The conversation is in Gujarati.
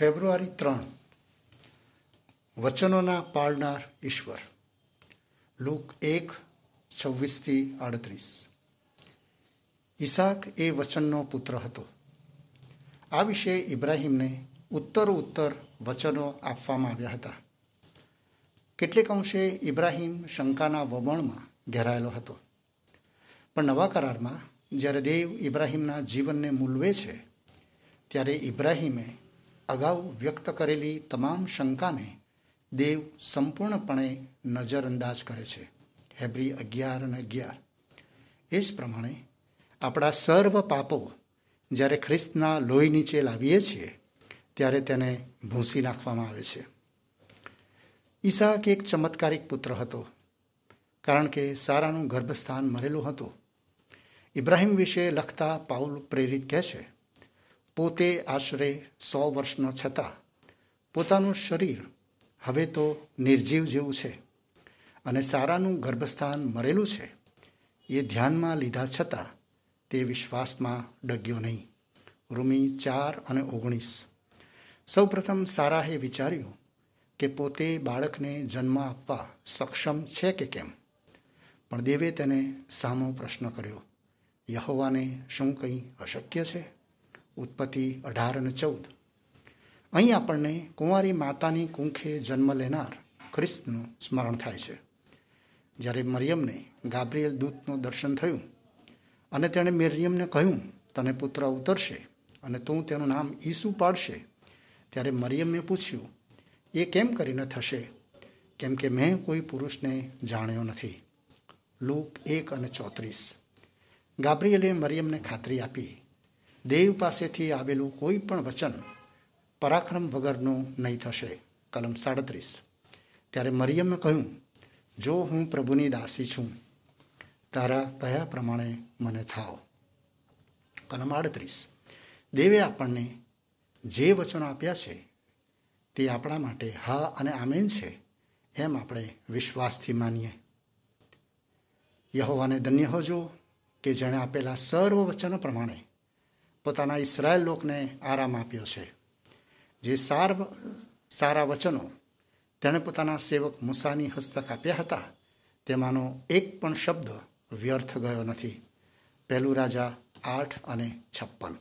ફેબ્રુઆરી ત્રણ વચનોના પાળનાર ઈશ્વર લુક એક છવ્વીસથી આડત્રીસ ઈસાક એ વચનનો પુત્ર હતો આ વિશે ઇબ્રાહીમને ઉત્તર વચનો આપવામાં આવ્યા હતા કેટલેક અંશે ઇબ્રાહીમ શંકાના વમણમાં ઘેરાયેલો હતો પણ નવા કરારમાં જ્યારે દેવ ઇબ્રાહીમના જીવનને મૂલવે છે ત્યારે ઇબ્રાહીમે અગાઉ વ્યક્ત કરેલી તમામ શંકાને દેવ સંપૂર્ણપણે નજરઅંદાજ કરે છે હેબ્રી અગિયાર અને અગિયાર એ જ પ્રમાણે આપણા સર્વ પાપો જ્યારે ખ્રિસ્તના લોહી નીચે લાવીએ છીએ ત્યારે તેને ભૂંસી નાખવામાં આવે છે ઈસાક એક ચમત્કારિક પુત્ર હતો કારણ કે સારાનું ગર્ભસ્થાન મરેલું હતું ઇબ્રાહિમ વિશે લખતા પાઉલ પ્રેરિત કહે છે પોતે આશરે સો વર્ષનો છતાં પોતાનું શરીર હવે તો નિર્જીવ જેવું છે અને સારાનું ગર્ભસ્થાન મરેલું છે એ ધ્યાનમાં લીધા છતાં તે વિશ્વાસમાં ડગ્યો નહીં રૂમી ચાર અને ઓગણીસ સૌપ્રથમ સારાએ વિચાર્યું કે પોતે બાળકને જન્મ આપવા સક્ષમ છે કે કેમ પણ દેવે તેને સામો પ્રશ્ન કર્યો યહોવાને શું કંઈ અશક્ય છે ઉત્પત્તિ અઢાર અને ચૌદ અહીં આપણને કુંવારી માતાની કુંખે જન્મ લેનાર ખ્રિસ્તનું સ્મરણ થાય છે જ્યારે મરિયમને ગાબ્રિયલ દૂતનું દર્શન થયું અને તેણે મરિયમને કહ્યું તને પુત્ર ઉતરશે અને તું તેનું નામ ઈસુ પાડશે ત્યારે મરિયમે પૂછ્યું એ કેમ કરીને થશે કેમ કે મેં કોઈ પુરુષને જાણ્યો નથી લોક એક અને ચોત્રીસ ગાબ્રિયલે મરિયમને ખાતરી આપી દેવ પાસેથી આવેલું કોઈ પણ વચન પરાક્રમ વગરનું નહીં થશે કલમ સાડત્રીસ ત્યારે મરિયમે કહ્યું જો હું પ્રભુની દાસી છું તારા કયા પ્રમાણે મને થાવ કલમ આડત્રીસ દેવે આપણને જે વચનો આપ્યા છે તે આપણા માટે હા અને આમેન છે એમ આપણે વિશ્વાસથી માનીએ યહોવાને ધન્ય હોજો કે જેણે આપેલા સર્વ વચનો પ્રમાણે પોતાના ઈસરાયલ લોકને આરામ આપ્યો છે જે સાર સારા વચનો તેણે પોતાના સેવક મૂસાની હસ્તક આપ્યા હતા તેમાંનો એક પણ શબ્દ વ્યર્થ ગયો નથી પહેલું રાજા આઠ અને છપ્પન